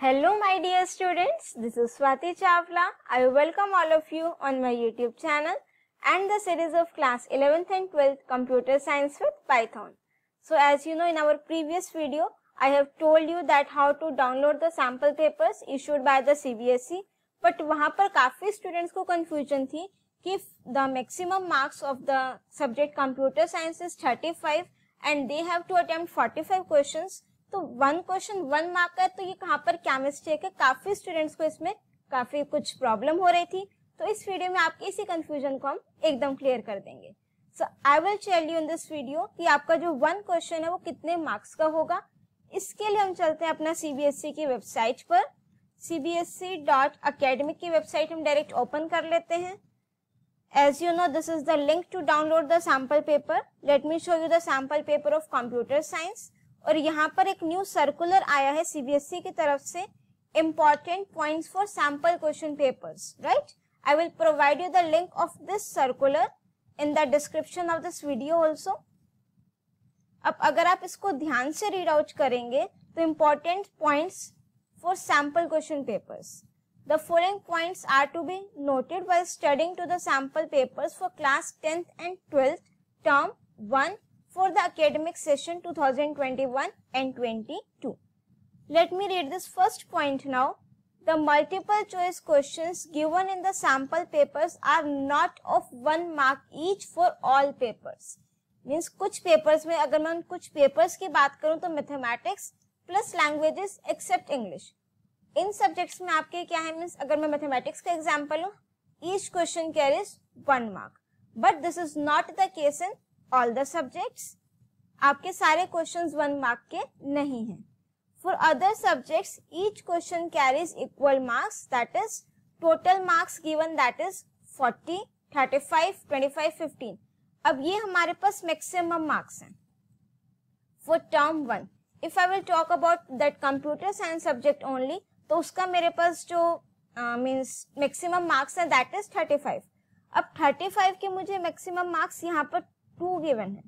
Hello my dear students, this is Swati Chavla. I welcome all of you on my YouTube channel and the series of class 11th and 12th Computer Science with Python. So as you know in our previous video, I have told you that how to download the sample papers issued by the CBSE. But वहाँ पर काफी students को confusion थी कि the maximum marks of the subject computer science is 35 and they have to attempt 45 questions तो one question one mark का तो ये कहाँ पर क्या मिस्टेक है काफी स्टूडेंट्स को इसमें काफी कुछ प्रॉब्लम हो रही थी तो इस वीडियो में आपके इसी कंफ्यूजन को हम एकदम क्लियर कर देंगे so I will tell you in this video कि आपका जो वन क्वेश्चन है वो कितने मार्क्स का होगा इसके लिए हम चलते हैं अपना सीबीएसई e की वेबसाइट पर सीबीएसई डॉट अकेडमिक की वेबसाइट हम डायरेक्ट ओपन कर लेते हैं as you know this is the link to download the sample paper let me show you the sample paper of computer science और यहाँ पर एक न्यू सर्कुलर आया है सीबीएसई e की तरफ से important point for sample question papers right I will provide you the link of this circular in the description of this video also अब अगर आप इसको ध्यान से रीड आउट करेंगे तो important point for sample question papers the following points are to be noted by studying to the sample papers for class tenth and twelfth term one for the academic session 2021 and 22. Let me read this first point now. The multiple choice questions given in the sample papers are not of one mark each for all papers. means kuch papers mein agar main kuch papers ki baat karu to mathematics plus languages except english English इन subjects में आपके क्या है means अगर मैं mathematics का example लूं each question carries one mark but this is not the case in all the subjects आपके सारे क्वेश्चन वन मार्क के नहीं है for other subjects each question carries equal marks that is total marks given that is forty thirty five twenty five fifteen अब ये हमारे पास maximum marks हैं for term one if I will talk about that computer science subject only तो उसका मेरे पास जो मीन्स मैक्सिमम मार्क्स है दैट इज थर्टी फाइव अब थर्टी फाइव के मुझे मैक्सिमम मार्क्स यहाँ पर टू गिवन है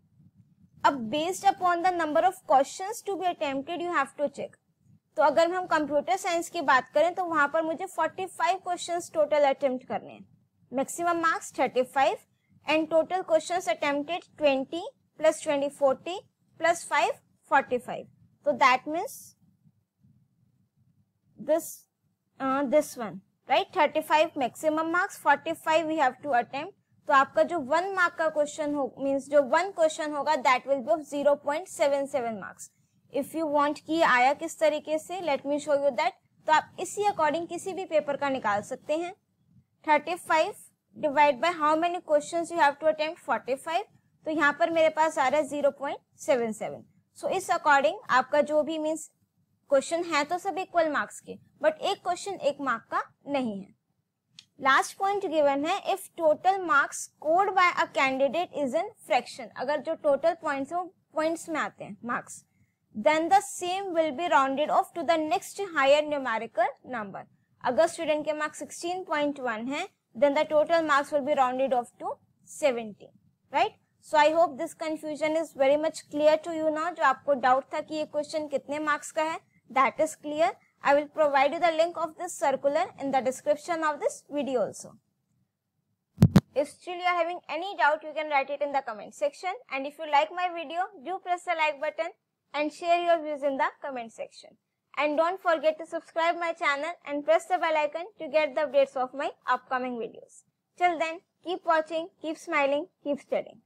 अब based upon the number of questions to be attempted you have to check तो अगर हम कंप्यूटर साइंस की बात करें तो वहां पर मुझे 45 क्वेश्चंस टोटल अटेम्प्ट करने हैं maximum marks 35 and total questions attempted 20 plus 20 40 plus 5 45 तो that means this this one right 35 maximum marks 45 we have to attempt तो आपका जो वन मार्क का क्वेश्चन हो मीन्स जो वन क्वेश्चन होगा that will be of zero point seven seven marks if you want की आया किस तरीके से let me show you that तो आप इसी अकॉर्डिंग किसी भी पेपर का निकाल सकते हैं thirty five divide by how many question you have to attempt forty five तो यहाँ पर मेरे पास आ रहा है zero point seven seven so इस अकॉर्डिंग आपका जो भी मीन्स क्वेश्चन है तो सब इक्वल मार्क्स के बट एक क्वेश्चन एक मार्क का नहीं है लास्ट पॉइंट गिवन है if total marks scored by a candidate is in fraction अगर जो टोटल पॉइंट्स हैं पॉइंट्स में आते हैं marks then the same will be rounded off to the next higher numerical number अगर स्टूडेंट के marks 16.1 है then the total marks will be rounded off to 17 right so I hope this confusion is very much clear to you now जो आपको doubt था कि ये question कितने marks का है that is clear I will provide you the link of this circular in the description of this video also. If still you are having any doubt, you can write it in the comment section. And if you like my video, do press the like button and share your views in the comment section. And don't forget to subscribe my channel and press the bell icon to get the updates of my upcoming videos. Till then, keep watching, keep smiling, keep studying.